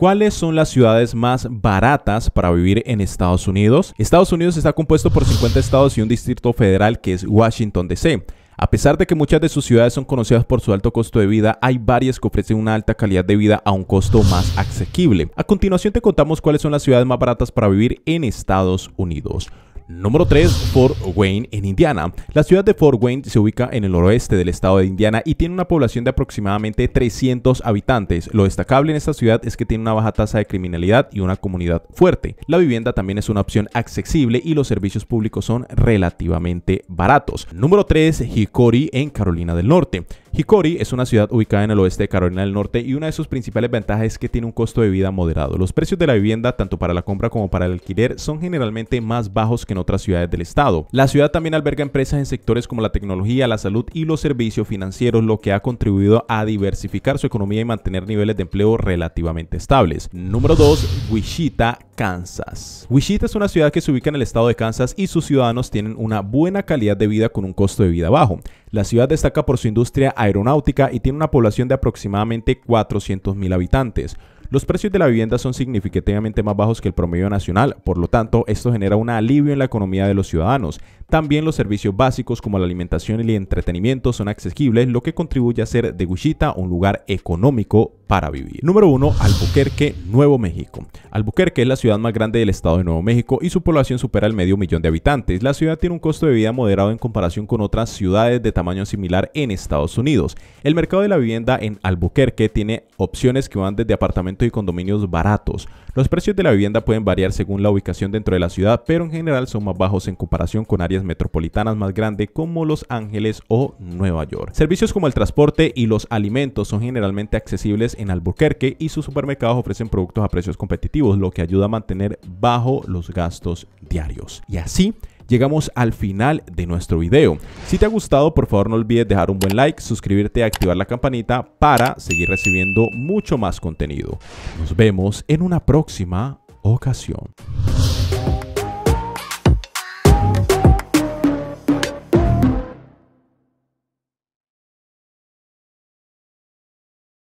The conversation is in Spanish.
¿Cuáles son las ciudades más baratas para vivir en Estados Unidos? Estados Unidos está compuesto por 50 estados y un distrito federal que es Washington, D.C. A pesar de que muchas de sus ciudades son conocidas por su alto costo de vida, hay varias que ofrecen una alta calidad de vida a un costo más asequible. A continuación te contamos cuáles son las ciudades más baratas para vivir en Estados Unidos. Número 3, Fort Wayne en Indiana. La ciudad de Fort Wayne se ubica en el noroeste del estado de Indiana y tiene una población de aproximadamente 300 habitantes. Lo destacable en esta ciudad es que tiene una baja tasa de criminalidad y una comunidad fuerte. La vivienda también es una opción accesible y los servicios públicos son relativamente baratos. Número 3, Hickory en Carolina del Norte. Hikori es una ciudad ubicada en el oeste de Carolina del Norte y una de sus principales ventajas es que tiene un costo de vida moderado. Los precios de la vivienda, tanto para la compra como para el alquiler, son generalmente más bajos que en otras ciudades del estado. La ciudad también alberga empresas en sectores como la tecnología, la salud y los servicios financieros, lo que ha contribuido a diversificar su economía y mantener niveles de empleo relativamente estables. Número 2. Wichita, Kansas. Wichita es una ciudad que se ubica en el estado de Kansas y sus ciudadanos tienen una buena calidad de vida con un costo de vida bajo. La ciudad destaca por su industria aeronáutica y tiene una población de aproximadamente 400.000 habitantes. Los precios de la vivienda son significativamente más bajos que el promedio nacional, por lo tanto, esto genera un alivio en la economía de los ciudadanos. También los servicios básicos como la alimentación y el entretenimiento son accesibles, lo que contribuye a hacer de Wichita un lugar económico para vivir. Número 1. Albuquerque, Nuevo México. Albuquerque es la ciudad más grande del estado de Nuevo México y su población supera el medio millón de habitantes. La ciudad tiene un costo de vida moderado en comparación con otras ciudades de tamaño similar en Estados Unidos. El mercado de la vivienda en Albuquerque tiene opciones que van desde apartamentos y condominios baratos. Los precios de la vivienda pueden variar según la ubicación dentro de la ciudad, pero en general son más bajos en comparación con áreas metropolitanas más grandes como Los Ángeles o Nueva York. Servicios como el transporte y los alimentos son generalmente accesibles en Albuquerque y sus supermercados ofrecen productos a precios competitivos, lo que ayuda a mantener bajo los gastos diarios. Y así llegamos al final de nuestro video. Si te ha gustado, por favor no olvides dejar un buen like, suscribirte y activar la campanita para seguir recibiendo mucho más contenido. Nos vemos en una próxima ocasión.